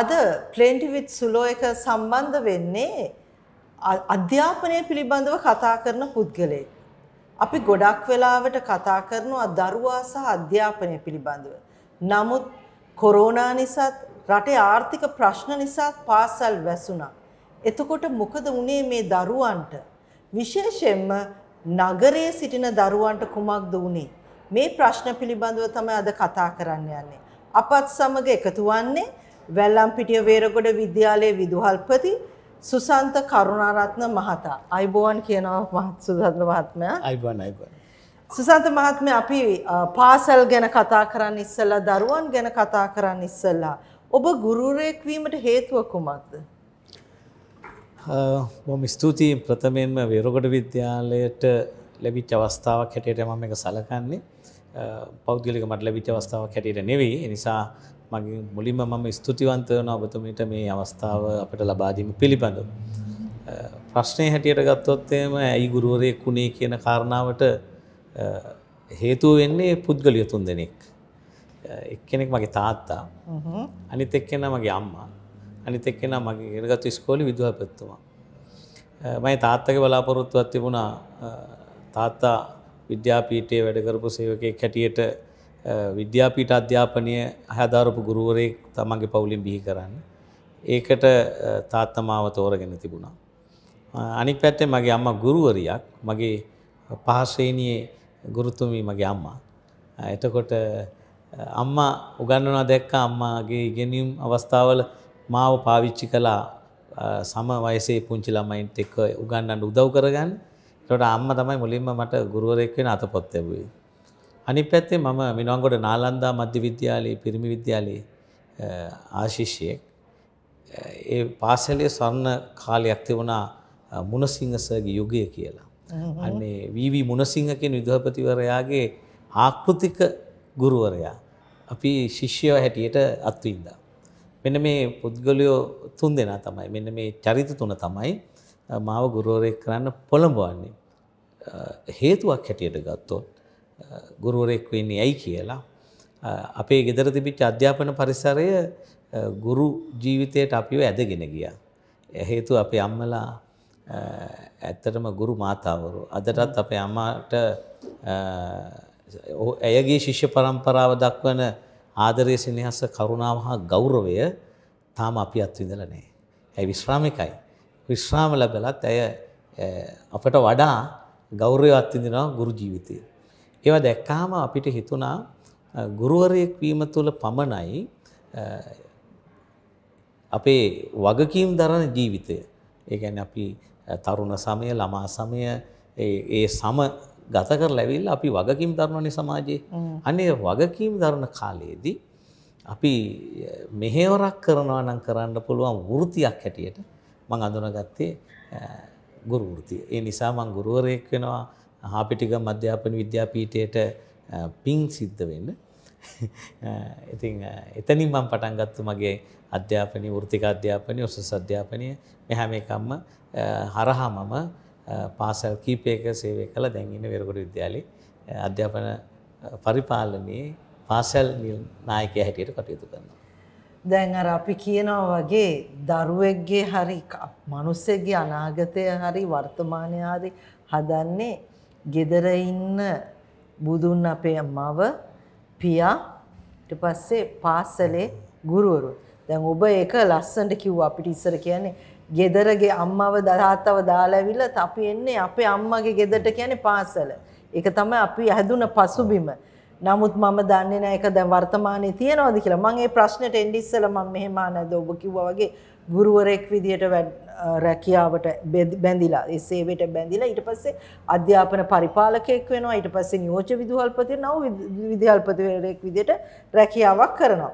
අද ප්ලේන්ටිවිත් සුලෝ එක සම්බන්ධ වෙන්නේ අධ්‍යාපනය පිළිබඳව කතා කරන පුද්ගලයෙක්. අපි ගොඩක් වෙලාවට කතා කරනවා දරුවා සහ අධ්‍යාපනය පිළිබඳව. නමුත් කොරෝනා නිසාත් රටේ ආර්ථික ප්‍රශ්න නිසාත් පාසල් වැසුණා. එතකොට මොකද වුණේ මේ දරුවන්ට? විශේෂයෙන්ම නගරයේ සිටින දරුවන්ට කුමක්ද වුණේ? මේ ප්‍රශ්න පිළිබඳව තමයි අද කතා කරන්න යන්නේ. අපත් සමග එකතු වන්නේ වැල්ලම්පිටිය වේරගොඩ විද්‍යාලයේ විදුහල්පති සුසන්ත කරුණාරත්න මහතා. අයිබෝවන් කියනවා මහත් සුසන්ත මහත්මයා. අයිබෝවන් අයිබෝවන්. සුසන්ත මහත්මයා අපි පාසල් ගැන කතා කරන්න ඉස්සලා දරුවන් ගැන කතා කරන්න ඉස්සලා ඔබ ගුරුවරයෙක් වීමට හේතුව කුමක්ද? බොහොම ස්තුතියි ප්‍රථමයෙන්ම වේරගොඩ විද්‍යාලයට ලැබිච්ච අවස්ථාවක් හැටියට මම මේක සැලකන්නේ. පෞද්ගලික මට ලැබිච්ච අවස්ථාවක් හැටියට නෙවෙයි. ඒ නිසා මගේ මුලින්ම මම ස්තුතිවන්ත වන ඔබතුමට මේ අවස්ථාව අපට ලබාදීම පිළිබඳ. ප්‍රශ්නය හැටියට ගත්තොත්තේම ඇයි ගුරුවරයෙක් වුණේ කියන කාරණාවට හේතුව වෙන්නේ පුද්ගලිය තුන් දෙනෙක්. එක්කෙනෙක් මගේ තාත්තා අනිත එක්කෙන මගේ අම්මා අනිත එක්කෙන මගේ ගෙනගත්තු ස්කෝලි විදුහපත්තුමා. මයි තාත්තක බලාපොරොත්තුවත් තිබුණා තාත්තා විද්‍යාපීටයේ වැඩකරපු සේවකෙක් හැටියට විද්‍යාපීට අධ්‍යාපනය හැදාරපු ගුරුවරයෙක් තමන්ගේ පවුලින් බිහි කරන්න. ඒකට තාත්තමාව තෝරගෙන තිබුණා. අනික් පැත්තේ මගේ අම්ම ගුරුවරයක් මගේ පහසේනයේ ගුරුතුමී මගේ අම්මා. එතකොට අම්මා උගන්නනවා දැක්ක අම්මාගේ ඉගෙනීම් අවස්ථාවල මාව පාවිච්චි කලා සම වයසේ පුංචි ළමයින්ට එක්ක උගන්නන්න උදව් කරගන්න. එතකොට අම්මා තමයි මුලින්ම මට ගුරුවරයෙක් වෙන අතපොත් ලැබුවේ. අනිත් පැත්තේ මම මිනුවන්ගොඩ නාලන්දා මධ්‍ය විද්‍යාලයේ පිරිමි විද්‍යාලයේ ආශිෂ්‍යයෙක්. ඒ පාසලේ ස්වර්ණ කාලයක් තිබුණා මුණසිංහ සර්ගේ යුගය කියලා. අන්නේ වීවි මුණසිංහ කියන විදුහපතිවරයාගේ ආකෘතික ගුරුවරයා අපි ශිෂ්‍යයෝ හැටියට අත්විඳා. මෙන්න මේ පුද්ගලයෝ තුන් දෙනා තමයි. මෙන්න මේ චරිත තුන තමයි මාව ගුරුවරයෙක් කරන්න පොළඹවන්නේ. හේතුවක් හැටියට ගත්තොත් ගුරුවරෙක් වෙන්නේ ඇයි කියලා. අපේ ගෙදර තිබිච් අධ්‍යාපන පරිසරය ගුරු ජීවිතයට අපිව ඇදගෙන ගිය. හේතු අපේ අම්මලා ඇත්තටම ගුරු මාතාවරු. අදටත් අපේ අම්මාට ඇයගේ ශිෂ්‍ය පරම්පරාව දක්වන ආදරය සිනහස කරුණාව හා ගෞරවය තාම අපි අත්විඳල නෑ. ඇයි විශ්‍රාමිකයි. විශ්‍රාම ලබලත් ඇය අපට වඩා ගෞරය අත්තිදිනවා ගුරු ජීවිතය. ඒවා දැක්කාම අපිට හිතුණා ගුරුවරයෙක් වීම තුළ පමණයි අපේ වගකීම් දරන ජීවිතය. ඒ කියන්නේ අපි තරුණ සමය, ළමා සමය ඒ සම ගත කරලා ඇවිල්ලා අපි වගකීම් දරනනේ සමාජයේ. අනේ වගකීම් දරන කාලයේදී අපි මෙහෙවරක් කරනවා නම් කරන්න පුළුවන් වෘතියක් හැටියට මම අඳුනගත්තේ ගුරු වෘතිය. ඒ නිසා මම ගුරුවරයෙක් වෙනවා හාපිටිකම් අධ්‍යාපන විද්‍යාපීඨයට පින් සිද්ධ වෙන්න. ඉතින් එතනින් මම පටන් ගත්ත මගේ අධ්‍යාපනය වෘතික අධ්‍යාපනය උසස් අධ්‍යාපනය මෙහැම එකම්ම හරහා මම පාසල් කීපයක සේවය කළ දැන්ඉන්න වෙරගොඩ විද්‍යාලි අධ්‍යාපන පරිපාලනයේ පාසල් නායකය හැටියට කටයුතු කරන්න. දැන් අර අපි කියනවා වගේ දරුවෙක්ගේ හරි මනුස්සෙක්ගේ අනාගතය හරි වර්තමානය හරි හදන්නේ ගෙදර ඉන්න බුදුන් අපේ මව පියා ඊට පස්සේ පාසලේ ගුරුවරු දැන් ඔබ ඒක ලස්සනට කිව්වා අපිට ඉස්සර කියන්නේ ගෙදරගේ අම්මව දරාතව දාලා ඇවිල්ලා අපි එන්නේ අපේ අම්මගේ ගෙදරට කියන්නේ පාසල ඒක තමයි අපි හැදුන පසුබිම නමුත් මම දන්නේ නැහැ ඒක දැන් වර්තමානයේ තියනවද කියලා මම ඒ ප්‍රශ්නෙට එන්නේ ඉස්සෙල්ලා මම මෙහෙම ආනද ඔබ කිව්වා වගේ ගුරුවරෙක් විදියට රැකියාවට බැඳිලා ඒ සේවයට බැඳිලා ඊට පස්සේ අධ්‍යාපන පරිපාලකයෙක් වෙනවා ඊට පස්සේ නියෝජ්‍ය විදුහල්පති නව විදුහල්පතිවරයෙක් විදියට රැකියාවක් කරනවා.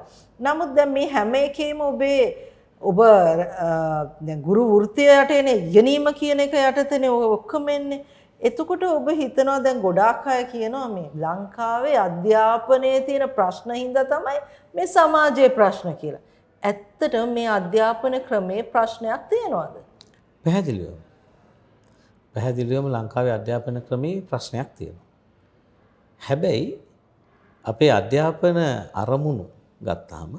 නමුත් දැන් මේ හැම එකේම ඔබේ ඔබ ගුරු වෘතියට එන ඉගෙනීම කියන එක යටතනේ ඔක්කොම එන්නේ. එතකොට ඔබ හිතනවා දැන් ගොඩාක් අය කියනවා මේ ලංකාවේ අධ්‍යාපනයේ තියෙන ප්‍රශ්න හින්දා තමයි මේ සමාජයේ ප්‍රශ්න කියලා. ඇත්තටම මේ අධ්‍යාපන ක්‍රමේ ප්‍රශ්නයක් තියෙනවද? පැහැදිලිවම. පැහැදිලිවම ලංකාවේ අධ්‍යාපන ක්‍රමේ ප්‍රශ්නයක් තියෙනවා. හැබැයි අපේ අධ්‍යාපන අරමුණු ගත්තාම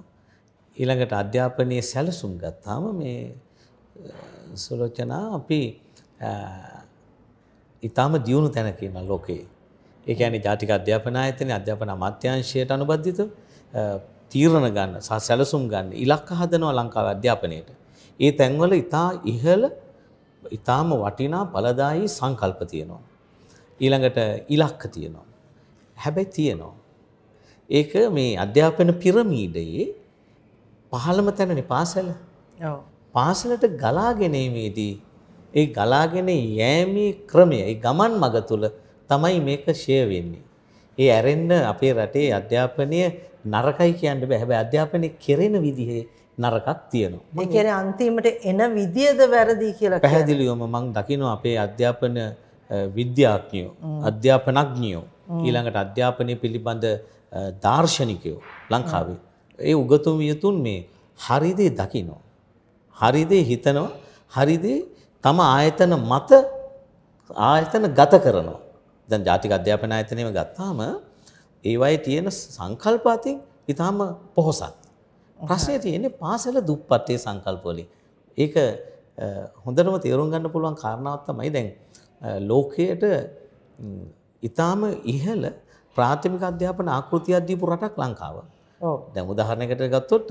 ඊළඟට අධ්‍යාපනයේ සැලසුම් ගත්තාම මේ සුලෝචනා අපි ඊටාම දියුණු තැනක ඉන්න ලෝකේ. ඒ කියන්නේ ජාතික අධ්‍යාපන ආයතනයේ අධ්‍යාපන අමාත්‍යාංශයට අනුබද්ධිතව තීරණ ගන්න සහ සැලසුම් ගන්න ඉලක්ක හදනවා ලංකාව අධ්‍යාපනයට. ඒ තැන්වල ඉතා ඉහළ ඉතාම වටිනා බලදායි සංකල්ප තියෙනවා. ඊළඟට ඉලක්ක තියෙනවා. හැබැයි තියෙනවා. ඒක මේ අධ්‍යාපන පිරමීඩයේ පහළම තැනනේ පාසල. පාසලට ගලාගෙනීමේදී ඒ ගලාගෙන යෑමේ ක්‍රමය ඒ ගමන් මඟ තුළ තමයි මේක ෂය වෙන්නේ. ඒ ඇරෙන්න අපේ රටේ අධ්‍යාපනය නරකයි කියන්න බැහැ අධ්‍යාපනය කෙරෙන විදිහේ නරකක් තියෙනවා. එකන අන්තිමට එන විදිියද වැරදි කියලා පැහැදිලියොම මං දකිනු අපේ අධ්‍යාපන විද්‍යාඥයෝ අධ්‍යාපනඥියෝ ඊළඟට අධ්‍යාපනය පිළිබඳ දර්ශනිකයෝ ලංකාවේ. ඒ උගතුම් වියතුන් මේ හරිදේ දකිනෝ. හරිදේ හිතනවා හරිදේ තම ආයතන මත ආයතන ගත කරනවා. දැන් ජාතික අධ්‍යාපන ආයතනයම ගත්තාම ඒවයි තියෙන සංකල්පාතින් ඉතාම පොහොසත්. ප්‍රශ්නය තියෙන්නේ පාසල දුප්පත්තේ සංකල්පවලින්. ඒක හොඳටම තේරුම් ගන්න පුළුවන් කාරණාවක් තමයි දැන් ලෝකයට ඊටාම ඉහළ ප්‍රාථමික අධ්‍යාපන ආකෘතියක් දීපු රටක් ලංකාව. ඔව්. දැන් උදාහරණයකට ගත්තොත්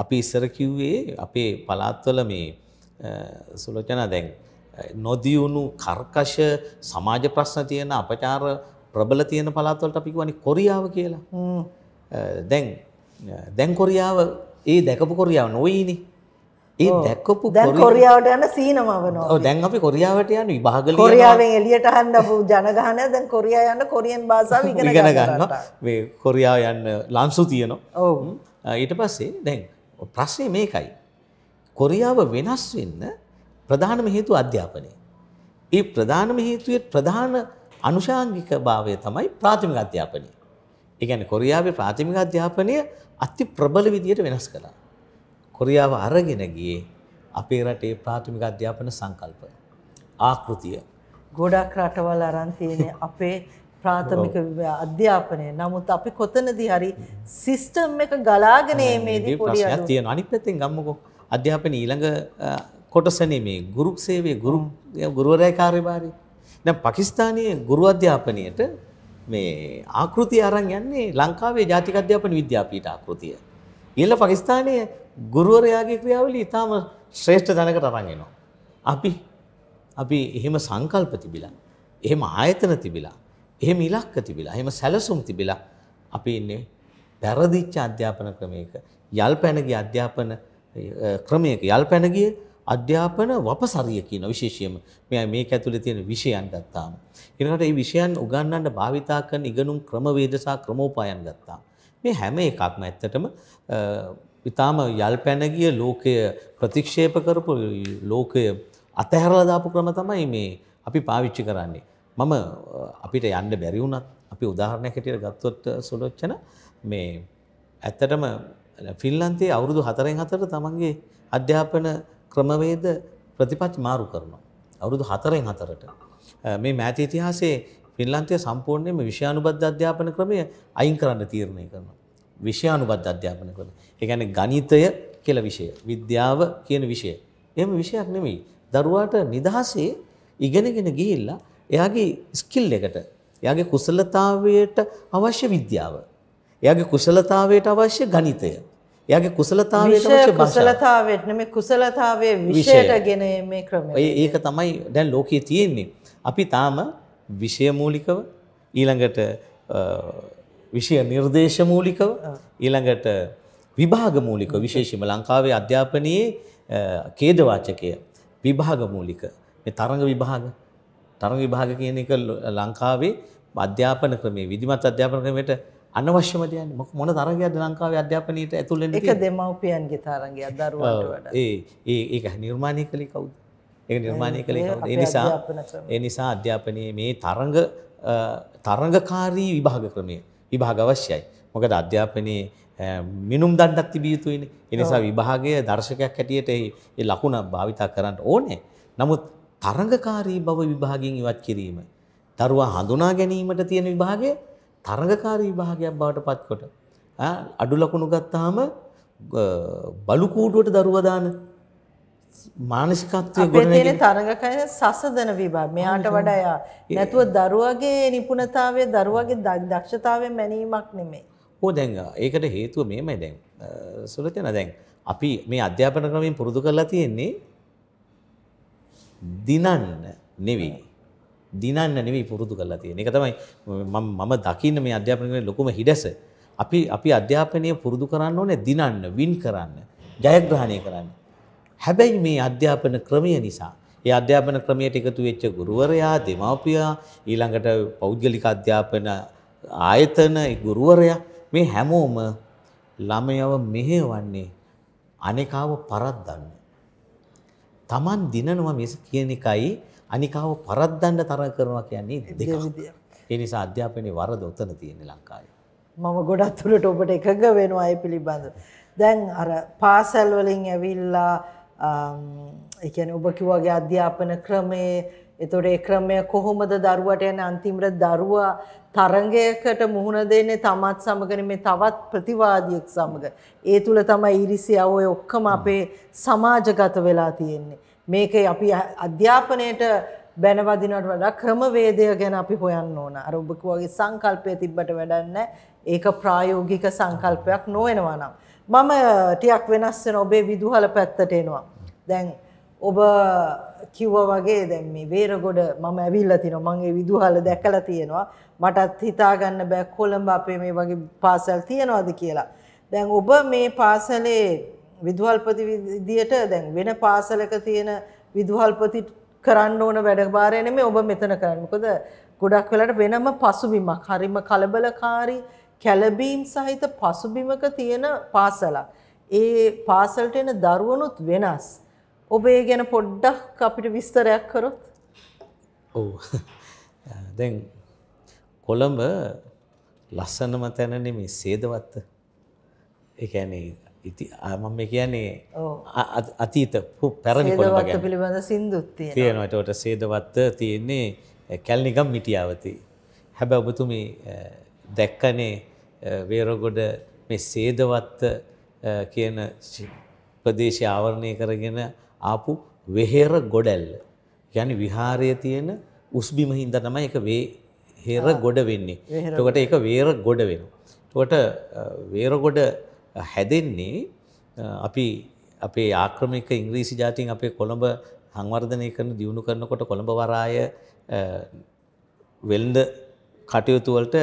අපි ඉස්සර කිව්වේ අපේ පළාත්වල මේ සුලෝචනා දැන් නොදියුණු කර්කශ සමාජ ප්‍රශ්න තියෙන අපචාර ප්‍රබල තියෙන පලාත්වලට අපි කියන්නේ කොරියාව කියලා. දැන් දැන් කොරියාව ඒ දැකපු කොරියාව නොවේනේ. ඒ දැක්කපු කොරියාවට යන සීනමවනවා. ඔව් දැන් අපි කොරියාවට යන විභාගලිය කොරියාවෙන් එළියට අහන්න අපු ජනගහනය දැන් කොරියා යන කොරියන් භාෂාව ඉගෙන ගන්නවා. මේ කොරියාව යන්න ලන්සු තියෙනවා. ඔව්. ඊට පස්සේ දැන් ප්‍රශ්නේ මේකයි. කොරියාව වෙනස් වෙන්න ප්‍රධානම හේතුව අධ්‍යාපනය. ඒ ප්‍රධානම හේතුවේ ප්‍රධාන අනුෂාංගික භාවය තමයි ප්‍රාථමික අධ්‍යාපනය. ඒ කියන්නේ කොරියාවේ ප්‍රාථමික අධ්‍යාපනය අති ප්‍රබල විදියට වෙනස් කළා. කොරියාව අරගෙන ගියේ අපේ රටේ ප්‍රාථමික අධ්‍යාපන සංකල්පය. ආකෘතිය. ගොඩක් රටවල් අරන් තියෙන අපේ ප්‍රාථමික අධ්‍යාපනය. නමුත් අපි කොතනදී හරි සිස්ටම් එක ගලාගෙන මේදී පොඩි අඩුවක් තියෙනවා. අනිත් පැත්තෙන් ගම්මුකෝ අධ්‍යාපන ඊළඟ කොටසනේ මේ ගුරු සේවයේ ගුරු ගුරුවරයා කාර්යභාරය දැන් පාකිස්තානයේ ගුරු අධ්‍යාපනයට මේ ආකෘතිය අරන් යන්නේ ලංකාවේ ජාතික අධ්‍යාපන විද්‍යාපීඨ ආකෘතිය. ඊළ පාකිස්තානයේ ගුරුවරයාගේ ක්‍රියාවලිය ඉතාම ශ්‍රේෂ්ඨ තැනකට අරන් එනවා. අපි අපි එහෙම සංකල්ප තිබිලා, එහෙම ආයතන තිබිලා, එහෙම ඉලක්ක තිබිලා, එහෙම සැලසුම් තිබිලා අපි ඉන්නේ වැරදිච්ච අධ්‍යාපන ක්‍රමයක, යල්පැන ගිය අධ්‍යාපන ක්‍රමයක, යල්පැන ගිය අධ්‍යාපන වපසරිය කියන විශේෂයෙන්ම මෙයා මේක ඇතුලේ තියෙන විෂයන් ගත්තාම ඊළඟට මේ විෂයන් උගන්වන්න භාවිතා කරන ඉගෙනුම් ක්‍රමවේද සහ ක්‍රමෝපායන් ගත්තා මේ හැම එකක්ම ඇත්තටම ඊටාම යල්පැන ගිය ලෝකය ප්‍රතික්ෂේප කරපු ලෝකය අතහැරලා දාපු ක්‍රම තමයි මේ අපි පාවිච්චි කරන්නේ මම අපිට යන්න බැරි වුණත් අපි උදාහරණයක් හැටියට ගත්තොත් සොලොච්චන මේ ඇත්තටම ෆිල්ලන්තයේ අවුරුදු 4න් 4ට තමන්ගේ අධ්‍යාපන ක්‍රමවේද ප්‍රතිපච් මාරු කරනවා. අවුරුදු හතරෙන් හතරට. මේ මෑත ඉතිහාසේ ෆිල්ලන්තය සම්පූර්ණයම විෂානුබද්ධ අධ්‍යාපන ක්‍රමය අයින් කරන්න තීරණය කරනවා. විෂානුබද්ධ අධ්‍යාපන ක්‍රම. ඒ කියන්නේ ගණිතය කියලා විෂය, විද්‍යාව කියන විෂය. එහෙම විෂයක් නෙමෙයි. දරුවාට නිදහසේ ඉගෙනගෙන ගිහිල්ලා එයාගේ ස්කිල් එකට, එයාගේ කුසලතාවයට අවශ්‍ය විද්‍යාව, එයාගේ කුසලතාවයට අවශ්‍ය ගණිතය එයාගේ කුසලතාවයට අවශ්‍ය කුසලතාවයට නෙමෙයි කුසලතාවයේ විෂයට ගෙන මේ ක්‍රමය. ඒක තමයි දැන් ලෝකයේ තියෙන්නේ. අපි තාම විෂය මූලිකව ඊළඟට විෂය නිර්දේශ මූලිකව ඊළඟට විභාග මූලික විශේෂයෙන්ම ලංකාවේ අධ්‍යාපනයේ ඛේදවාචකය විභාග මූලික මේ තරඟ විභාග තරඟ විභාග කියන එක ලංකාවේ අධ්‍යාපන ක්‍රමයේ විධිමත් අධ්‍යාපන ක්‍රමයට අනවශ්‍යම දයන්නේ මොක මොන තරගයක්ද ලංකාවේ අධ්‍යාපනයට ඇතුළු වෙන්නේ ඒක දෙමව්පියන්ගේ තරගයක් දරුවන්ට වඩා ඒ ඒ ඒක නිර්මාණය කළේ කවුද ඒක නිර්මාණය කළේ කවුද ඒ නිසා ඒ නිසා අධ්‍යාපනයේ මේ තරඟ තරඟකාරී විභාග ක්‍රමය විභාග අවශ්‍යයි මොකද අධ්‍යාපනයේ මිනුම් දණ්ඩක් තිබිය යුතුයිනේ ඒ නිසා විභාගයේ දර්ශකයක් හැටියට ඒ ලකුණ භාවිතා කරන්න ඕනේ නමුත් තරඟකාරී බව විභාගයෙන් ඉවත් කිරීම දරුවා හඳුනා ගැනීමට තියෙන විභාගයේ තරඟකාරී භාගයක් බවට පත්කොට අඩු ලකුණු ගත්තාම බලු කූඩුවට දරුවා දාන මානසිකත්වයේ ගොඩනැගෙන තරඟකය සසදන විභාග මෙයාට වඩා එයා නැතුව දරුවාගේ නිපුණතාවය දරුවාගේ දක්ෂතාවයෙන් මැනීමක් නෙමෙයි. ඕ දැන් ඒකට හේතුව මේමයි දැන් සුලචන දැන් අපි මේ අධ්‍යාපන ක්‍රමයෙන් පුරුදු කරලා තියෙන්නේ දිනන්න නෙවෙයි. දිනන්න නෙවෙයි පුරුදු කරලා තියෙන්නේ. ඒක තමයි මම දකින්න මේ අධ්‍යාපනයේ ලොකුම හිඩැස. අපි අපි අධ්‍යාපනය පුරුදු කරන්න ඕනේ දිනන්න, වින් කරන්න, ජයග්‍රහණය කරන්න. හැබැයි මේ අධ්‍යාපන ක්‍රමය නිසා ඒ අධ්‍යාපන ක්‍රමයට එකතු වෙච්ච ගුරුවරයා, දෙමාපියා, ඊළඟට පෞද්ගලික අධ්‍යාපන ආයතන ගුරුවරයා මේ හැමෝම ළමයව මෙහෙවන්නේ අනේකාව පරද්දන්න. Taman දිනනවා මිස කියන එකයි අනිකාව පරද්දන්න තරඟ කරනවා කියන්නේ දෙකක්. ඒ නිසා අධ්‍යාපනයේ වරද උතන තියෙන්නේ ලංකාවේ. මම ගොඩක් දුරට ඔබට එකඟ වෙනවා ඒ පිළිබඳව. දැන් අර පාසල් වලින් ඇවිල්ලා ඒ කියන්නේ ඔබ කිව්වාගේ අධ්‍යාපන ක්‍රමයේ එතකොට ඒ ක්‍රමය කොහොමද දරුවට යන අන්තිමට දරුවා තරංගයකට මුහුණ දෙන්නේ තමත් සමගනේ මේ තවත් ප්‍රතිවාදියෙක් සමග. ඒ තුල තමයි ඊරිසියාව ඔය ඔක්කොම අපේ සමාජගත වෙලා තියෙන්නේ. මේකේ අපි අධ්‍යාපනයේට බැනවදිනවට වඩා ක්‍රමවේදය ගැන අපි හොයන්න ඕන. අර ඔබ කිව්වාගේ සංකල්පය තිබ්බට වැඩක් ඒක ප්‍රායෝගික සංකල්පයක් නොවෙනවා නම්. මම ටිකක් වෙනස් වෙන ඔබේ විදුහල පැත්තට එනවා. දැන් ඔබ කිව්වා වගේ දැන් මේ වේරගොඩ මම ඇවිල්ලා තිනවා. මම ඒ විදුහල දැකලා තියෙනවා. මටත් හිතා ගන්න බෑ කොළඹ අපේ මේ වගේ පාසල් තියනවාද කියලා. දැන් ඔබ මේ පාසලේ විදුහල්පති විදියට දැන් වෙන පාසලක තියෙන විදුහල්පති කරන්න ඕන වැඩභාරය නෙමෙයි ඔබ මෙතන කරන්නේ. මොකද ගොඩක් වෙලාට වෙනම පසුබිමක් හරිම කලබලකාරී කැළඹීම් සහිත පසුබිමක තියෙන පාසලක්. ඒ පාසලට එන දරුවනුත් වෙනස්. ඔබ ඒ ගැන පොඩ්ඩක් අපිට විස්තරයක් කරොත්? ඔව්. දැන් කොළඹ ලස්සනම තැන නෙමෙයි සේදවත්ත. ඒ කියන්නේ ඉති මම කියන්නේ අතීත පැරණි කොළඹ ගැන පිළිබඳ සින්දුත් තියෙනවා ඒකට සේදවත්ත තියෙන්නේ කැලණිගම් මිටියාවතී හැබැයි ඔබතුමී දැක්කනේ වේරගොඩ මේ සේදවත්ත කියන ප්‍රදේශය ආවරණය කරගෙන ආපු වෙහෙර ගොඩැල්ල යනි විහාරය තියෙන උස්බිම හින්ද තමයි එක වේ හෙර ගොඩ වෙන්නේ. එතකොට ඒක වේර ගොඩ වෙනවා. එතකොට වේරගොඩ හැදෙන්නේ අපි අපේ ආක්‍රමික ඉංග්‍රීසි ජාතින් අපේ කොළඹ හංවර්ධනය කරන දියුණු කරනකොට කොළඹ වරාය වෙළඳ කටයුතු වලට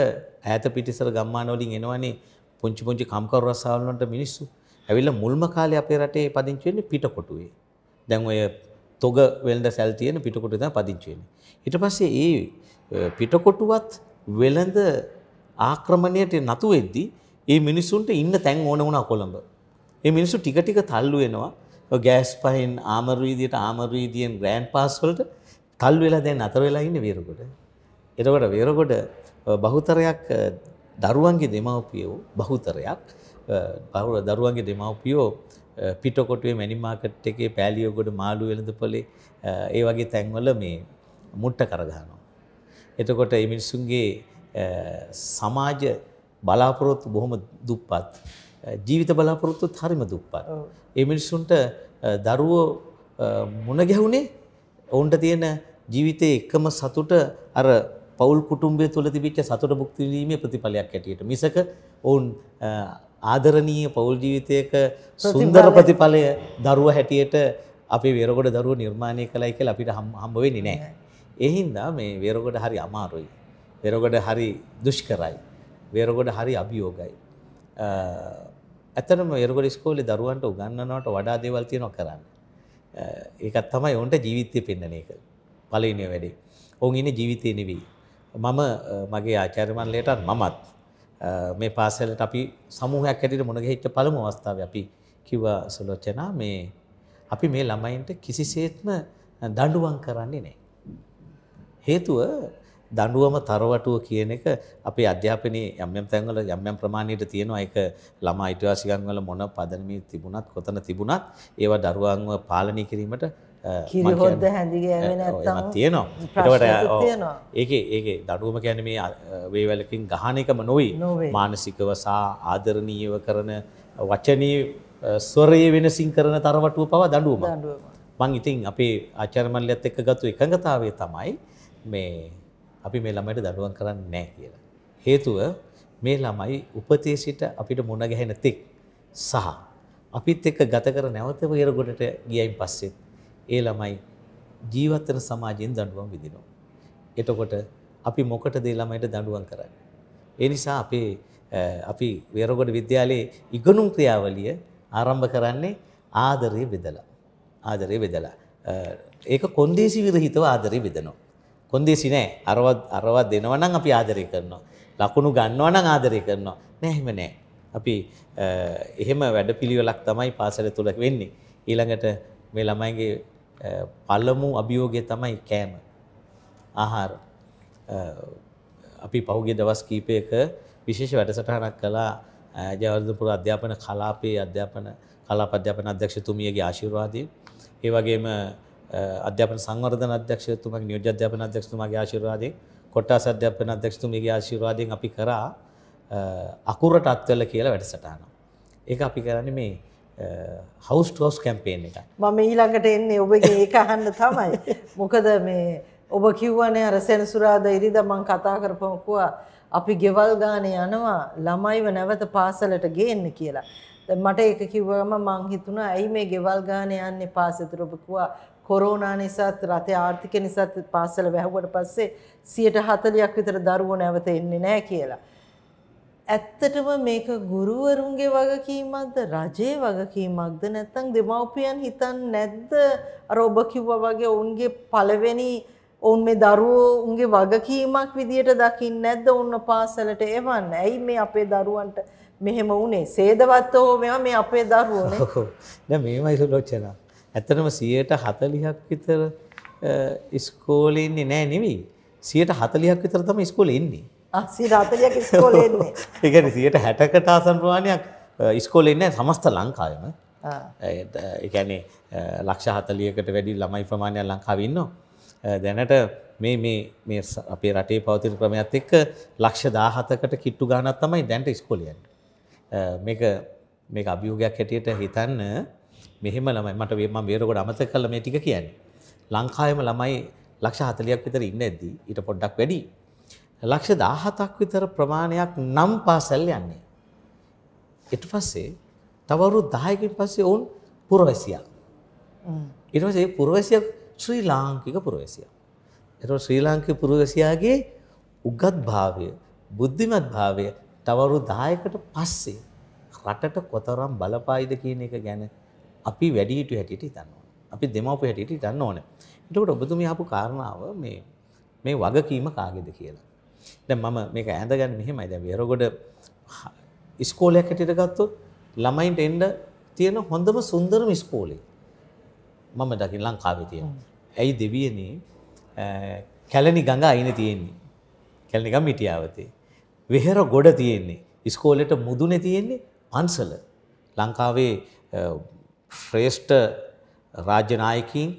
ඈත පිටිසර ගම්මාන වලින් එනවනේ පුංචි පුංචි කම්කරු රසායන වලට මිනිස්සු ඇවිල්ලා මුල්ම කාලේ අපේ රටේ පදිංචි වෙන්නේ පිටකොටුවේ. දැන් ඔය තොග වෙළඳ සැල් තියෙන පිටකොටුවේ තමයි පදිංචි වෙන්නේ. ඊට පස්සේ ඒ පිටකොටුවත් වෙළඳ ආක්‍රමණයට නතු වෙද්දී ඒ මිනිස්සුන්ට ඉන්න තැන් ඕන වුණා කොළඹ. ඒ මිනිස්සු ටික ටික තල්ලු වෙනවා ගෑස් පහෙන් ආමරවීදියට ආමරවීදියෙන් ග්‍රෑන්ඩ් පාස් වලට තල්ලු වෙලා දැන් අතර වෙලා ඉන්නේ වේරගොඩ. එතකොට වේරගොඩ බහුතරයක් දරුවන්ගේ දෙමව්පියෝ බහුතරයක් දරුවන්ගේ දෙමව්පියෝ පිටකොටුවේ මැනි මාකට් එකේ පෑලියෝගොඩ මාළු වෙළඳපොලේ ඒ වගේ තැන්වල මේ මුට්ට කරගහනවා. එතකොට මේ මිනිසුන්ගේ සමාජ බලාපොරොත්තු බොහොම දුප්පත්. ජීවිත බලාපොරොත්තුත් හරිම දුප්පත්. ඒ මිනිස්සුන්ට දරුවෝ මුණ ගැහුනේ ඔවුන්ට තියෙන ජීවිතයේ එකම සතුට අර පවුල් කුටුම්බය තුළ තිබිච්ච සතුට භුක්තිවීමේ ප්‍රතිඵලයක් ඇටියට මිසක ඔවුන් ආදරණීය පවුල් ජීවිතයක සුන්දර ප්‍රතිඵලය දරුව හැටියට අපි වේරගොඩ දරුව නිර්මාණය කළයි කියලා අපිට හම්බ වෙන්නේ නැහැ. ඒ හින්දා මේ වේරගොඩ හරි අමාරුයි. වේරගොඩ හරි දුෂ්කරයි. වේරගොඩ හරි අභියෝගයි. ඇතනම වේරගොඩ ස්කෝලේ දරුවන්ට උගන්වනවට වඩා දේවල් තියෙනවා කරන්න. ඒකත් තමයි ඔවුන්ට ජීවිතය පෙන්වන එක. පළවෙනි වැඩේ. ඔවුන් ඉන්නේ ජීවිතේ නෙවෙයි. මම මගේ ආචාර්ය මණ්ඩලයටත් මමත් මේ පාසලට අපි සමූහයක් හැටියට මුණ ගැහිච්ච පළමු අවස්ථාවේ අපි කිව්වා සලෝචනා මේ අපි මේ ළමයින්ට කිසිසේත්ම දඬුවම් කරන්නේ නැහැ. හේතුව දඬුවම තරවටුව කියන එක අපේ අධ්‍යාපනයේ යම් යම් තැන්වල යම් යම් ප්‍රමාණයට තියෙනවා ඒක ළමා අයිතිවාසිකම් වල මොන පදනමේ තිබුණත් කොතන තිබුණත් ඒවා දරුවන්ව පාලනය කිරීමට කිරිහොද්ද හැඳි ගෑවෙ නැත්තම් තියෙනවා ඒකට ඒකේ ඒකේ දඬුවම කියන්නේ මේ වේවැලකින් ගහන එකම නොවි මානසිකව සහ ආදරණීයව කරන වචනීය ස්වරයේ වෙනසින් කරන තරවටුව පවා දඬුවම මං ඉතින් අපේ ආචාර්ය මණ්ඩලයත් එක්ක ගත්ත එකඟතාවය තමයි මේ අපි මේ ළමයිට දඩුවම් කරන්නේ නැහැ කියලා. හේතුව මේ ළමයි උපතේ සිට අපිට මුණ ගැහෙන තෙක් සහ අපිත් එක්ක ගත කර නැවත වෙරගොඩට ගියයින් පස්සෙත් ඒ ළමයි ජීවත් වෙන සමාජයෙන් දඬුවම් විඳිනවා. එතකොට අපි මොකටද ළමයිට දඬුවම් කරන්නේ? ඒ නිසා අපේ අපි වේරගොඩ විද්‍යාලයේ ඉගෙනුම් ක්‍රියාවලිය ආරම්භ කරන්නේ ආදරය බෙදලා. ආදරය බෙදලා. ඒක කොන්දේසි විරහිතව ආදරය බෙදනවා. කොන්දේසි නෑ අරවත් අරවත් දෙනවනම් අපි ආදරය කරනවා. ලකුණු ගන්නවනම් ආදරය කරනවා. නෑ එහෙම නෑ. අපි එහෙම වැඩපිළිවෙලක් තමයි පාසල තුල වෙන්නේ. ඊළඟට මේ ළමයිගේ පළමු අභියෝගය තමයි කෑම. ආහාර. අපි පහුගිය දවස් කීපයක විශේෂ වැඩසටහනක් කළා ජයවර්ධනපුර අධ්‍යාපන කලාපයේ අධ්‍යාපන කලාප අධ්‍යාපන අධ්‍යක්ෂතුමියගේ ආශිර්වාදයෙන් ඒ වගේම අධ්‍යාපන සංවර්ධන අධ්‍යක්ෂතුමාගේ නියෝජ්‍ය අධ්‍යාපන අධ්‍යක්ෂතුමාගේ ආශිර්වාදයෙන් කොට්ටාස අධ්‍යාපන අධ්‍යක්ෂතුමියගේ ආශිර්වාදයෙන් අපි කරා අකුරට අත්වල කියලා වැඩසටහන. ඒක අපි කරන්නේ මේ හවස් ටෝස් කැම්පේෙන් එක මම ඊළඟට එන්නේ ඔබගේ ඒක අහන්න තමයි මොකද මේ ඔබ කිව්වනේ අර සෙනසුරාද ඉරිද මං කතා කරපමකුවා අපි ගෙවල් ගානේ යනවා ළමයිව නැවත පාසලට ගේන්න කියලා. මට ඒක කිව්වම මං හිතුණා ඇයි මේ ගෙවල් ගානේ යන්නේ පාසෙතර ඔබ කිව්වා කොරෝනා නිසාත් රටේ ආර්ථිකය නිසාත් පාසල වැහුවට පස්සේ 140ක් විතර දරුවෝ නැවත එන්නේ නැහැ කියලා. ඇත්තටම මේක ගුරුවරුන්ගේ වගකීමක්ද රජයේ වගකීමක්ද නැත්නම් දෙමව්පියන් හිතන්නේ නැද්ද අර ඔබ කිව්වා වගේ ඔවුන්ගේ පළවෙනි ඔවුන් මේ දරුවෝ උන්ගේ වගකීමක් විදියට දකින්නේ නැද්ද ඔන්න පාසලට එවන්න. ඇයි මේ අපේ දරුවන්ට මෙහෙම වුනේ? සේදවත්ව හෝ මේවා මේ අපේ දරුවෝනේ. ඔව්. දැන් මේමයි සුලෝචනා. ඇතනම සියයට හතලිහක් විතර ඉස්කෝලෙන්නේ නෑ නෙවී සියට හතලියක් විතර තම ඉස්කෝල එන්නේ එකන සියට හැටකට ආසන්ප්‍රවාණයක් ඉස්කෝල එන්න සමස්ත ලංකායම එකැනේ ලක්ෂ හතලියකට වැඩි ළමයි ප්‍රමාණයක් ලංකාවන්නවා දැනට මේ මේ අපේ රටේ පවතින ක්‍රමයක්ත් එක්ක ලක්ෂ දාහතකට කිට්ටු ගානත් තමයි දැන්ට ඉස්කොලියන් මේක මේ අභියෝගයක් හැටියට හිතන්න මෙහෙම ළමයි මට මම වේරකොට අමතක කළා මේ ටික කියන්නේ. ලංකාවේම ළමයි ලක්ෂ 40ක් විතර ඉන්නේ ඇද්දි ඊට පොඩ්ඩක් වැඩි. ලක්ෂ 17ක් විතර ප්‍රමාණයක් නම් පාසල් යන්නේ. ඊට පස්සේ තව අවුරුදු 10කින් පස්සේ ඔවුන් පුරවැසියා. ඊට පස්සේ පුරවැසියා ශ්‍රී ලාංකික පුරවැසියා. ඒතකොට ශ්‍රී ලාංකික පුරවැසියාගේ උගත් භාවය, බුද්ධිමත් භාවය තව අවුරුදු 10කට පස්සේ රටට කොතරම් බලපායිද කියන එක ගැන අපි වැඩි හිටිය හැටියට හිතන්න ඕනේ. අපි දෙමව්පිය හැටියට හිතන්න ඕනේ. එතකොට ඔබතුමිය ආපු කාරණාව මේ මේ වගකීම කාගේද කියලා. දැන් මම මේක ඇඳගන්න මෙහෙමයි දැන් වෙරගොඩ ඉස්කෝලයක් හැටියට ගත්තොත් ළමයින්ට එන්න තියෙන හොඳම සුන්දරම ඉස්කෝලේ. මම දකින ලංකාවේ තියෙන. ඇයි දෙවියනේ කැලණි ගඟ අයින තියෙන්නේ. කැලණි ගම් මිටියාවතේ. වෙහෙර ගොඩ තියෙන්නේ. ඉස්කෝලේට මුදුනේ තියෙන්නේ පන්සල. ලංකාවේ ශ්‍රේෂ්ඨ රාජ්‍යනායකින්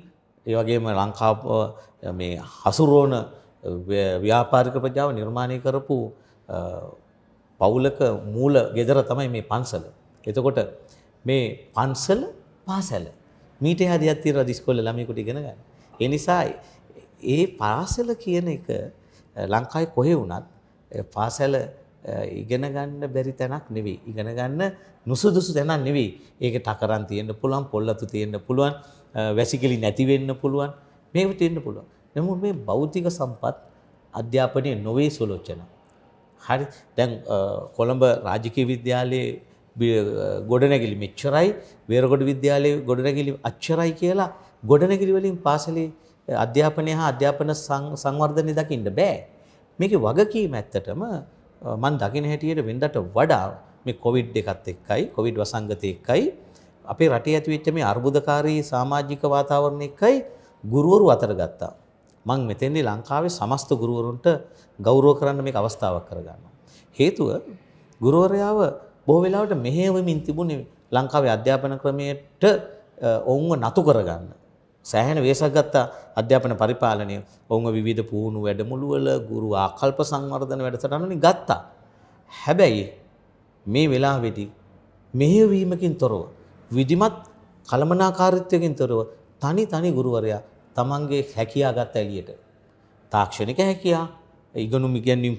ඒවගේම ලංකාප හසුරෝණ ව්‍යාපාරික ප්‍රජාව නිර්මාණය කරපු පවුලක මූල ගෙදර තමයි මේ පන්සල. එතකොට මේ පන්සල පාසැල මීට හදිත්තිර දිස්කොල්ල ළමයකුට ඉගෙන ගන්න. ඒ නිසා ඒ පාසල කියන එක ලංකායි කොහෙ වුණත් පාසැල ඉගෙන ගන්න බැරි තැනක් නෙවෙයි. ඉගෙන ගන්න නුසුදුසු තැනක් නෙවෙයි. ඒක ටකරන් තියෙන්න පුළුවන්, පොල්ලතු තියෙන්න පුළුවන්, වැසිකිලි නැති වෙන්න පුළුවන්. මේක තියෙන්න පුළුවන්. නමුත් මේ භෞතික සම්පත් අධ්‍යාපනයේ නොවේ සුලෝචන. හරි. දැන් කොළඹ රාජකීය විද්‍යාලයේ ගොඩනැගිලි මෙච්චරයි, වේරගොඩ විද්‍යාලයේ ගොඩනැගිලි අච්චරයි කියලා ගොඩනැගිලි වලින් පාසලේ අධ්‍යාපනය හා අධ්‍යාපන සංවර්ධනය දකින්න බෑ. මේකේ වගකීම ඇත්තටම මන් දකින හැටියට වෙන්දට වඩා මේ කොවිඩ් එකත් එක්කයි කොවිඩ් වසංගත එක්කයි අපේ රටේ ඇතිවෙච්ච මේ අර්බුදකාරී සමාජික වාතාවරණ එක්කයි ගුරුවරු අතර ගත්තා. මං මෙතෙන්දී ලංකාවේ සමස්ත ගුරුවරුන්ට ගෞරව කරන්න මේක අවස්ථාවක් කරගන්නවා. හේතුව ගුරුවරයාව බොහෝ වෙලාවට මෙහෙවමින් තිබුණේ ලංකාවේ අධ්‍යාපන ක්‍රමයට ඔවුන්ව නතු කරගන්න. සෑහෙන වේසක් ගත්ත අධ්‍යාපන පරිපාලනය ඔවුන් විවිධ පුහුණු වැඩමුළුවල ගුරු ආකල්ප සංවර්ධන වැඩසටහනනි ගත්තා. හැබැයි මේ වෙලාවෙදී මෙහෙවීමකින් තොරව විධිමත් කළමනාකාරිත්වයකින් තොරව තනි තනි ගුරුවරයා තමන්ගේ හැකියා ගත් ඇලියට තාක්ෂණික හැකියා ඉගනුම් ඉගැන්වීම්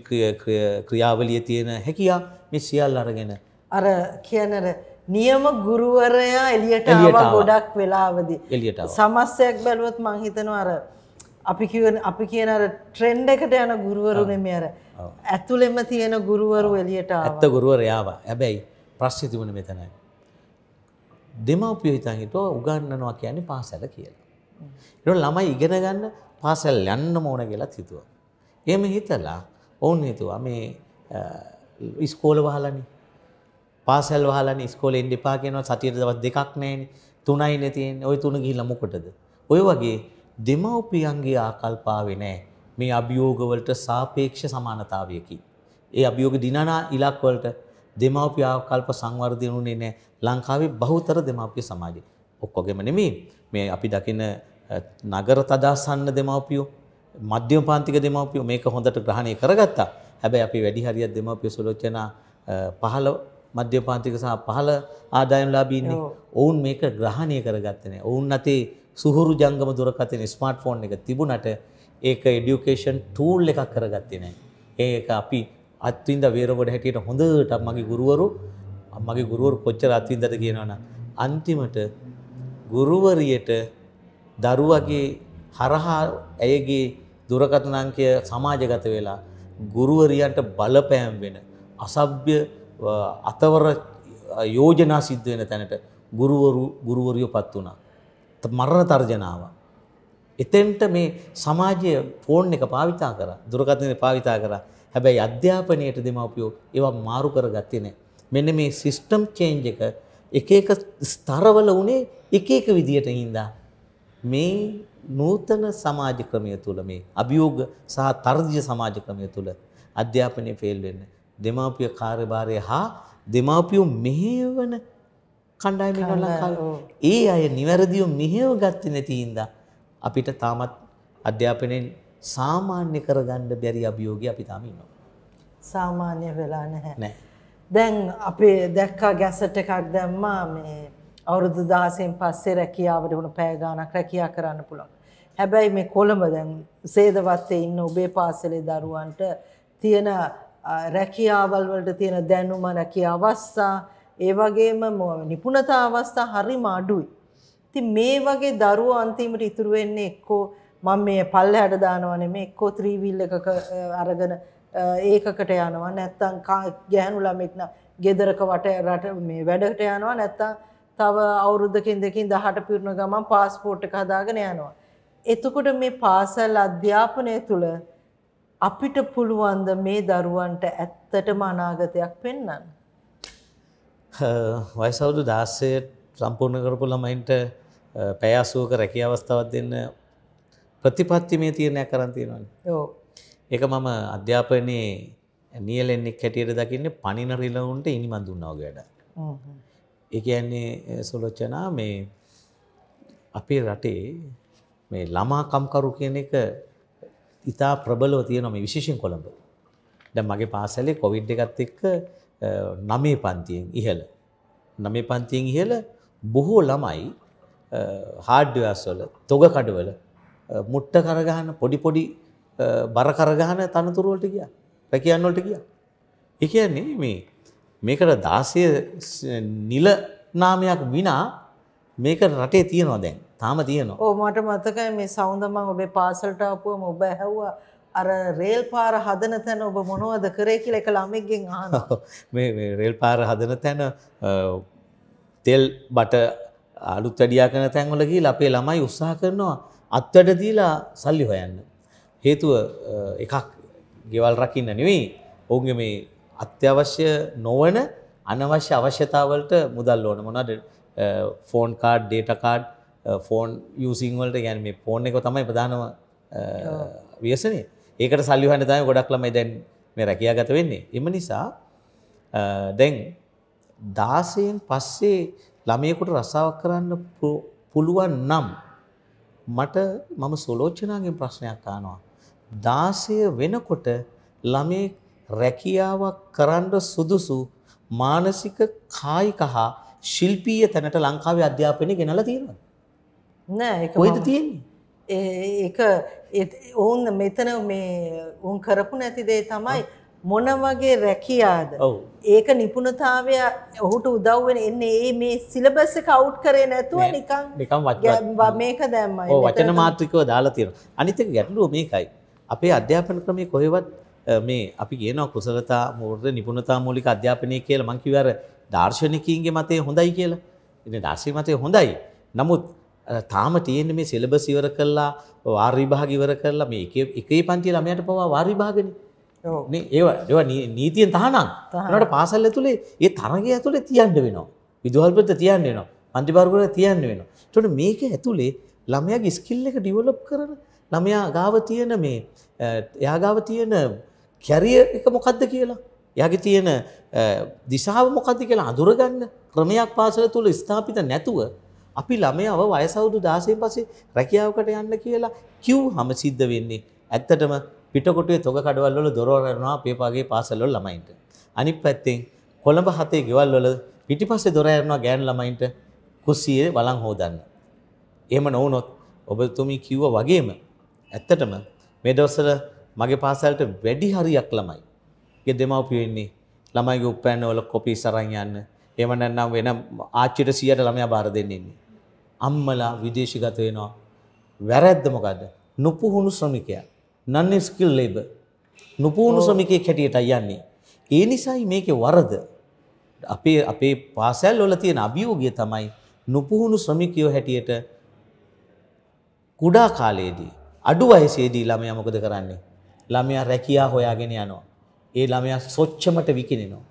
ක්‍රියාවලිය තියෙන හැකියා මේ සියල් අරගෙන අර කියනර නියම ගුරුවරයා එලියට ගොඩක් වෙලාවදි එලියට සමස්සයක් බැලුවත් මංහිතන අර අපි කියවන අපි කියන අර ට්‍රෙන්ඩ් එකට යන ගුරුවරුනෙම අර ඇතුළෙම තියෙන ගුරුවරු එලියට ඇත්ත ගුරුවරයාව හැබැයි ප්‍රශ්්‍ය තිබුණ මෙතනයි. දෙමවපිය හිතන්හිතුව උගන්නනවා කියන්නේ පාසැල කියලා. එ ළමයි ඉගෙන ගන්න පාසැල් යන්න මෝන කියලත් හිතුව. එම හිතලා ඔවුන් හිතුවා මේ ඉස්කෝල වහලනි පාසල් වහලනේ ඉස්කෝලේ ඉන්න එපා කියනවා සතියේ දවස් දෙකක් නැහැනේ තුනයිනේ තියෙන්නේ ওই තුන ගිහිල්ලා මොකටද ඔය වගේ දෙමව්පියන්ගේ ආකල්පාවේ නැහැ මේ අභියෝගවලට සාපේක්ෂ සමානතාවයකින් ඒ අභියෝග දිනනා ඉලක්කවලට දෙමව්පිය ආකල්ප සංවර්ධනය වුණේ නැහැ ලංකාවේ බහුතර දෙමව්පිය සමාජය ඔක්කොගෙම නෙමෙයි මේ අපි දකින නගර තදාසන්න දෙමව්පියෝ මධ්‍යම පාන්තික දෙමව්පියෝ මේක හොඳට ග්‍රහණය කරගත්තා. හැබැයි අපි වැඩි හරියක් දෙමව්පිය සුලෝචනා 15 මධ්‍යපාතික සහ පහළ ආදායම්ලාබීන්නේ ඔවුන් මේක ග්‍රහණය කරගත්තන. ඔවුන් අතේ සුහුරු ජංගම දුරකතන ස්මර්ට් ෆෝන් එක තිබුණට ඒක එඩියුකේෂන් ටූල් එකක් කරගත්තනෑ. ඒක අපි අත්වින්ද වේරගොඩ හැටියට හොඳට මගේ ගුරුවරු මගේ ගුරුවරු කොච්චර අත්වින්දට කියනවන. අන්තිමට ගුරුවරියට දරුවගේ හරහා ඇයගේ දුරකතනංකය සමාජගත වෙලා ගුරුවරියන්ට බලපෑම් වෙන අසභ්‍ය අතවර යෝජනා සිද්ධ වෙන තැනට ගුරුවරු ගුරුවරියෝ පත් වුණා. මරණ තර්ජනාව. එතෙන්ට මේ සමාජය ෆෝන් එක පාවිතා කරා. දුරකථනය පාවිතා කරා. හැබැයි අධ්‍යාපනයට දෙමව්පියෝ ඒවා මාරු කරගත්තේ නැහැ. මෙන්න මේ සිස්ටම් චේන්ජ් එක එක එක ස්තරවල උනේ එක එක විදියට හින්දා මේ නූතන සමාජ ක්‍රමය තුළ මේ අභියෝග සහ තර්ජ්‍ය සමාජ ක්‍රමය තුළ අධ්‍යාපනය ෆෙල් වෙන්න දෙමාපිය කාර්යභාරය හා දෙමාපියෝ මෙහෙවන කණ්ඩායම ලංකාව ඒ අය නිවැරදිව මෙහෙව ගත්ත නැතින්ද අපිට තාමත් අධ්‍යාපනයෙන් සාමාන්‍ය කරගන්න බැරි අභියෝගය අපි තාම ඉන්නවා. සාමාන්‍ය වෙලා නැහැ. නැහැ. දැන් අපේ දැක්කා ගැසට් එකක් දැම්මා මේ අවුරුදු 16න් පස්සේ රැකියාවට වුණ පැය ගාණක් රැකියා කරන්න පුළුවන්. හැබැයි මේ කොළඹ දැන් සේදවත්තේ ඉන්න ඔබේ පාසලේ දරුවන්ට තියෙන රැකියාවල් වලට තියෙන දැනුම රැකිය අවස්ථා ඒ වගේම නිපුණතා අවස්ථා හරිම අඩුයි. ඉතින් මේ වගේ දරුවෝ අන්තිමට ඉතුරු වෙන්නේ එක්කෝ මම මේ පල්ලෙහාට දානවා නෙමෙයි එක්කෝ 3 wheel එකක අරගෙන ඒකකට යනවා නැත්තම් ගෑනු ළමෙක් නම් ගෙදරක වට රට මේ වැඩකට යනවා නැත්තම් තව අවුරුද්දකින් දෙකකින් 18 පිරුණ ගමන් પાස්පෝර්ට් එක හදාගෙන යනවා. එතකොට මේ පාසල් අධ්‍යාපනය තුළ අපිට පුළුවන්ද මේ දරුවන්ට ඇත්තටම අනාගතයක් පෙන්වන්න? වයස අවුරුදු 16 සම්පූර්ණ කරපු ළමයින්ට පැය 80ක රැකිය අවස්ථාවක් දෙන්න ප්‍රතිපත්තිමය තීරණයක් කරන් තියෙනවානේ. ඔව්. ඒක මම අධ්‍යාපනයේ නියැලෙන්නෙක් හැටියට දකින්නේ පණින රිලවුන්ට ඉනිමන් දුන්නා වගේ වැඩ. හ්ම්. ඒ කියන්නේ සොලොචනා මේ අපේ රටේ මේ ළමා කම්කරු කියන එක ඉතා ප්‍රබලව තියෙනම විශේෂෙන් කොළඹ. දැන් මගේ පාසලේ කොවිඩ් එකත් එක්ක නමේ පන්තියෙන් ඉහළ. නමේ පන්තියෙන් ඉහළ බොහෝ ළමයි හාඩ්ඩවස් වල තොග කඩවල මුට්ට කරගහන පොඩි පොඩි බර කරගහන තනතුරුවලට ගියා. රැකියන් වලට ගියා. ඒ කියන්නේ මේ මේකට 16 නිල නාමයක් විනා මේක රටේ තියනවා දැන්. තාම තියනවා. ඕ මට මතකයි මේ සවුන්ද මං ඔබේ පාසලට ආපුවම ඔබ ඇහුවා අර රේල් පාර හදන තැන ඔබ මොනවද කරේ කියලා එක ළමෙක්ගෙන් අහනවා. මේ රේල් පාර හදන තැන තෙල් බට අලුත් වැඩියා කරන තැන්වල ගිහලා අපේ ළමයි උත්සාහ කරනවා අත්වැඩ දීලා සල්ලි හොයන්න. හේතුව එකක් ගෙවල් රකින්න නෙවෙයි ඔවුන්ගේ මේ අත්‍යවශ්‍ය නොවන අනවශ්‍ය අවශ්‍යතාවලට මුදල් ඕන මොනවාද phone card, data card phone යසිංවලට ගැන මේ ෆෝන් එක තමයි ප්‍රධානව uh, වේසනේ ඒකට සල්ලිහන්න තම ගොඩක් ළමයි දැන් මේ රැකයා ගත වෙන්නේ එම නිසා uh, දැන් දාසයෙන් පස්සේ ළමයකුට රස්සාවක් කරන්න පුළුවන් නම් මට මම සොලෝච්චනාගෙන් ප්‍රශ්නයක් ආනවා දාසය වෙනකොට ළමේ රැකියාවක් කරන්න සුදුසු මානසික කායික හා ශිල්පීය තැනට ලංකාවේ අධ්‍යාපනය ගෙනලා තියෙනවා ඔයිද තියෙන්නේ ඒ ඔවුන් මෙතන මේ උන් කරපු නැතිදේ තමයි මොන වගේ රැකියාද ඒක නිපුණතාවය ඔහුට උදව්වෙන එන්නේ ඒ මේ සිලබස් එක අවුට් කරේ නැතුව නිකන් නිකන් මේක දැම්මයි ඔව් වචන මාත්‍රිකව දාලා තියෙනවා අනිත් එක ගැටලුව මේකයි අපේ අධ්‍යාපන ක්‍රමයේ කොහෙවත් මේ අපි කියනවා කුසලතා මූර්ධ නිපුණතා මූලික අධ්‍යාපනය කියලා මං කිව්ව අර දාර්ශනිකයින්ගේ මතය හොඳයි කියලා ඉතින් දාර්ශනික මතය හොඳයි නමුත් තාම තියෙන්නේ මේ සිලබස් ඉවර කළා වාර විභාග ඉවර කළා මේ එකේ එකේ පන්තියේ ළමයට පවා වාර විභාගනේ. ඔව්. නේ ඒවා ඒවා නීතියෙන් තහනම්. ඒනට පාසල් ඇතුලේ ඒ තරගය ඇතුලේ තියන්න වෙනවා. විදුහල්පත තියන්න වෙනවා. පන්ති බාරගල තියන්න වෙනවා. ඒතකොට මේක ඇතුලේ ළමයාගේ ස්කිල් එක ඩෙවලොප් කරන ළමයා ගාව තියෙන මේ එයා ගාව තියෙන කැරියර් එක මොකද්ද කියලා එයාගේ තියෙන දිශාව මොකද්ද කියලා අඳුරගන්න ක්‍රමයක් පාසල තුල ස්ථාපිත නැතුව අපි ළමයව වයසවුදු දාසයෙන් පසේ රැකියාවකට යන්න කියලා කිව් හම සිද්ධ වෙන්නේ. ඇත්තටම පිටකොටේ තොග කඩවල්වල දොරවරනවා පේපාගේ පාසල්වල ළමයින්ට. අනිත් පැත්තෙන් කොළඹ හතේ ගෙවල්වල පිටිපස්සේ දොර ඇරනවා ගෑන් ළමයින්ට කුස්සියේ වළං හොදන්න. එහෙම නොවුනොත් ඔබතුමී කිව්වා වගේම ඇත්තටම මේ දවස්වල මගේ පාසලට වැඩි හරියක් ළමයි. ගේ දෙමව්පියෝ ඉන්නේ ළමයිගේ උප්පෑන්වල කොපි සරන් යන්න එහෙම නැත්නම් වෙන ආච්චිට සියට ළමයා බාර දෙන්න ඉන්නේ. අම්මලා විදේශගත වෙනවා. වැරැද්ද මොකද්ද? නුපුහුණු ශ්‍රමිකයා. non skilled labor. නුපුහුණු ශ්‍රමිකයෙක් හැටියට යන්නේ. ඒ නිසායි මේකේ වරද. අපේ අපේ පාසල් වල තියෙන අභියෝගය තමයි නුපුහුණු ශ්‍රමිකයෝ හැටියට කුඩා කාලයේදී අඩු වයසේදී ළමයා මොකද කරන්නේ? ළමයා රැකියා හොයාගෙන යනවා. ඒ ළමයා සොච්චමට විකිනෙනවා.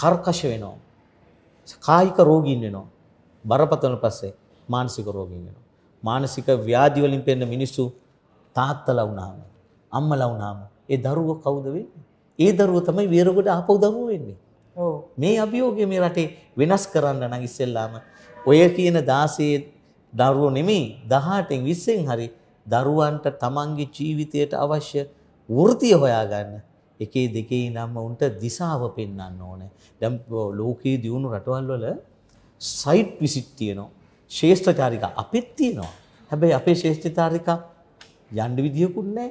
කර්කශ වෙනවා. කායික රෝගීන් වෙනවා. බරපතල පස්සේ මානසික රෝගීන් වෙනවා. මානසික ව්‍යාධි වලින් පෙළෙන මිනිස්සු තාත්තලා වුණාම, අම්මලා වුණාම ඒ දරුවෝ කවුද වෙන්නේ? ඒ දරුවෝ තමයි වීරගොඩ ආපහු දරුවෝ වෙන්නේ. ඔව්. මේ අභියෝගය මේ රටේ වෙනස් කරන්න නම් ඉස්සෙල්ලාම ඔය කියන 16 දරුවෝ නෙමෙයි 18න් 20න් හරි දරුවන්ට තමන්ගේ ජීවිතයට අවශ්‍ය වෘතිය හොයාගන්න එකේ දෙකේ නම් උන්ට දිසාව පෙන්වන්න ඕනේ. දැන් ලෝකයේ දියුණු රටවල් වල සයිට් විසිට් තියෙනවා. ශේෂ්ඨචාරිකා අපිත් තියෙනවා. හැබැයි අපේ ශේෂ්ඨචාරිකා යන්න විදියකුත් නැහැ.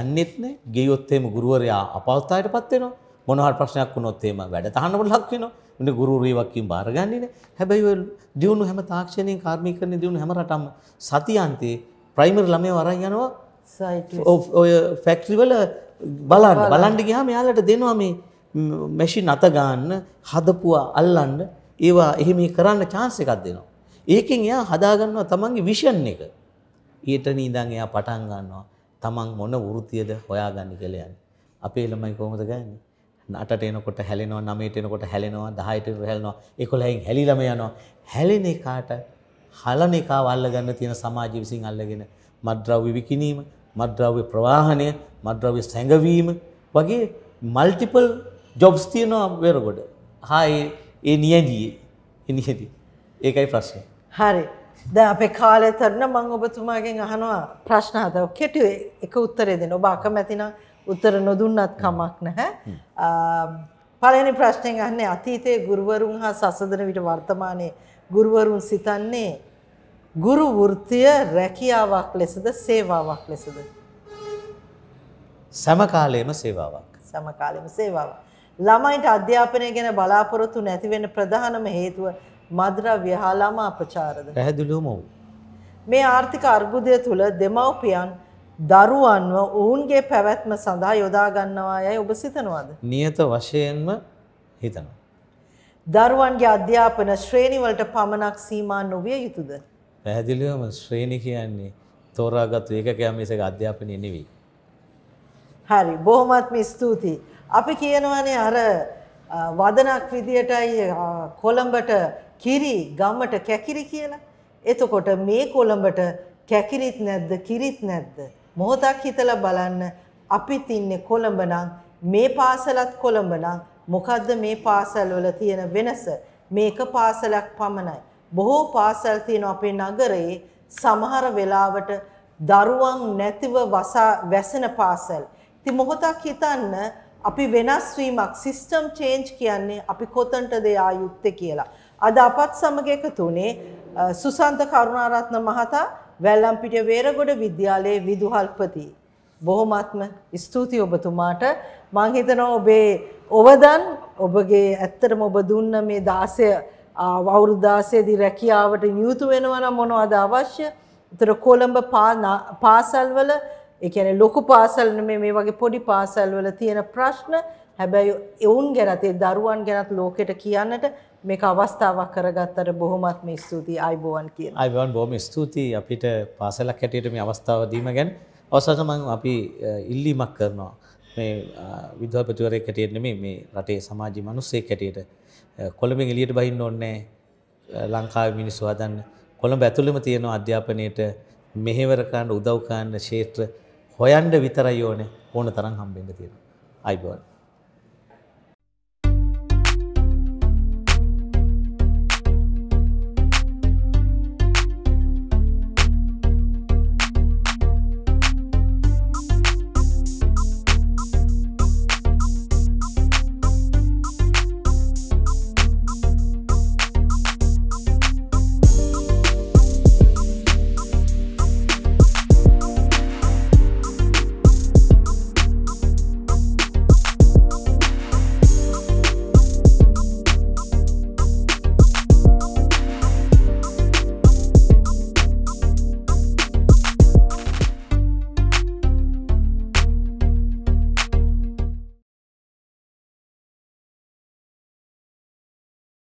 යන්නෙත් නැහැ. ගියොත් එහෙම ගුරුවරයා අපහසුතාවයටපත් වෙනවා. මොන හරි ප්‍රශ්නයක් වුණොත් එහෙම වැඩ තහනම ලක් වෙනවා. මෙන්න ගුරුවරයෙක් වක්කින් බාරගන්නේ නැහැ. හැබැයි ඔය දියුණු හැම තාක්ෂණික කාර්මිකරණේ දියුණු හැම රටම සතියන්තේ ප්‍රයිමරි ළමයව අරන් යනවා ඔය ෆැක්ටරි වල බලන්න බලන්ඩ ගහම යාලට දෙනවා මේ මැෂින් අතගාන්න හදපුවා අල්ලන්ඩ ඒවා එහෙම කරන්න චාන්ස එකක් දෙනවා. ඒකෙන් එයා හදාගන්නවා තමන්ගේ විෂන් එක. ඊට නීදන් එයා පටන් ගන්නවා තමන් මොන වෘතියද හොයාගන්න කළයන්. අපේ ළමයි කොහොමද ගන්න. නටට එනකොට හැලෙනවා නමේට එනකොට හැලෙනවා දහයට හැලනවා එකොළයින් හැලිලම යනවා හැලෙන එකාට හලන එකා වල්ලගන්න තියෙන සමාජ විසින් අල්ලගෙන මද්‍රව්‍ය විකිනීම මද්‍රව්‍ය ප්‍රවාහණය මද්‍රව්‍ය සැඟවීම වගේ මල්ටිපල් ජොබ්ස් තියනවා වෙරගොඩ හා ඒ නියදී එනිහදී ඒකයි ප්‍රශ්නය හරි ද අපේ කාලය තරන මං ඔබතුමාගෙන් අහනවා ප්‍රශ්න හදව කෙටුවේ එක උත්තරේ දෙන ඔබ අකමැතිනම් උත්තර නොදුන්නත් කමක් නැහැ පලනි ප්‍රශ්නයෙන් අන්නේ අතීතයේ ගුරුවරුන් හා සසදන විට වර්තමානයේ ගුරුවරුන් සිතන්නේ ගුරු වෘත්තිය රැකියාවක් ලෙසද සේවාවක් ලෙසද සමකාලයේම සේවාවක්. සමකාලයේම සේවාවක්. ළමයින්ට අධ්‍යාපනය ගැන බලාපොරොත්තු නැති වෙන ප්‍රධානම හේතුව මද්‍රව්‍ය හා ළමා අපචාරද. පැහැදිලිවම වූ. මේ ආර්ථික අර්බුදය තුළ දෙමව්පියන් දරුවන්ව ඔවුන්ගේ පැවැත්ම සඳහා යොදා ගන්නවා යයි ඔබ සිතනවාද? නියත වශයෙන්ම හිතනවා. දරුවන්ගේ අධ්‍යාපන ශ්‍රේණි වලට පමණක් සීමා නොවිය යුතුද? පැහැදිලිවම ශ්‍රේණි කියන්නේ තෝරාගත් ඒකකයක් මිසක අධ්‍යාපනය නෙවෙයි. හරි බොහොමත්ම ස්තුතියි. අපි කියනවනේ අර වදනක් විදියටයි කොළඹට කිරි ගම්මට කැකිරි කියලා. එතකොට මේ කොළඹට කැකිරිත් නැද්ද කිරිත් නැද්ද? මොහොතක් හිතලා බලන්න අපිත් ඉන්නේ කොළඹ නම් මේ පාසලත් කොළඹ නම් මොකද්ද මේ පාසල් වල තියෙන වෙනස? මේක පාසලක් පමණයි. බොහෝ පාසල් තියෙන අපේ නගරයේ සමහර වෙලාවට දරුවන් නැතිව වසා වැසෙන පාසල්. ඉතින් මොහොතක් හිතන්න අපි වෙනස් වීමක් සිස්ටම් චේන්ජ් කියන්නේ අපි කොතනටද යා යුත්තේ කියලා. අද අපත් සමග එකතු වුණේ සුසන්ත කරුණාරත්න මහතා වැල්ලම්පිටිය වේරගොඩ විද්‍යාලයේ විදුහල්පති. බොහොමත්ම ස්තුති ඔබතුමාට මං හිතනවා ඔබේ ඔවදන් ඔබගේ ඇත්තටම ඔබ දුන්න මේ 16 අවුරුදු 16 දී රැකියාවට නියුතු වෙනවා නම් මොනවද අවශ්‍ය? ඒතර කොළඹ පාසල්වල ඒ කියන්නේ ලොකු පාසල් නෙමෙයි මේ වගේ පොඩි පාසල් වල තියෙන ප්‍රශ්න. හැබැයි එවුන් ගැනත් ඒ දරුවන් ගැනත් ලෝකෙට කියන්නට මේක අවස්ථාවක් කරගත්තට බොහොමත්ම ස්තුතියි අයිබෝවන් කියන. අයිබෝවන් බොහොම ස්තුතියි අපිට පාසලක් හැටියට මේ අවස්ථාව දීම ගැන. අවසස මම අපි ඉල්ලීමක් කරනවා. මේ විද්‍යාපතිවරයෙක් හැටියට නෙමෙයි මේ රටේ සමාජීය මිනිස්සෙක් හැටියට කොළඹෙන් එළියට බහින්න ඕනේ ලංකාවේ මිනිස්සු හදන්න. කොළඹ ඇතුළෙම තියෙන අධ්‍යාපනයේට මෙහෙවර කරන්න උදව් කරන ක්ෂේත්‍ර හොයන්ඩ විතරයි ඕනේ ඕන තරම් හම්බෙන්න තියෙනවා. අයිබෝන්.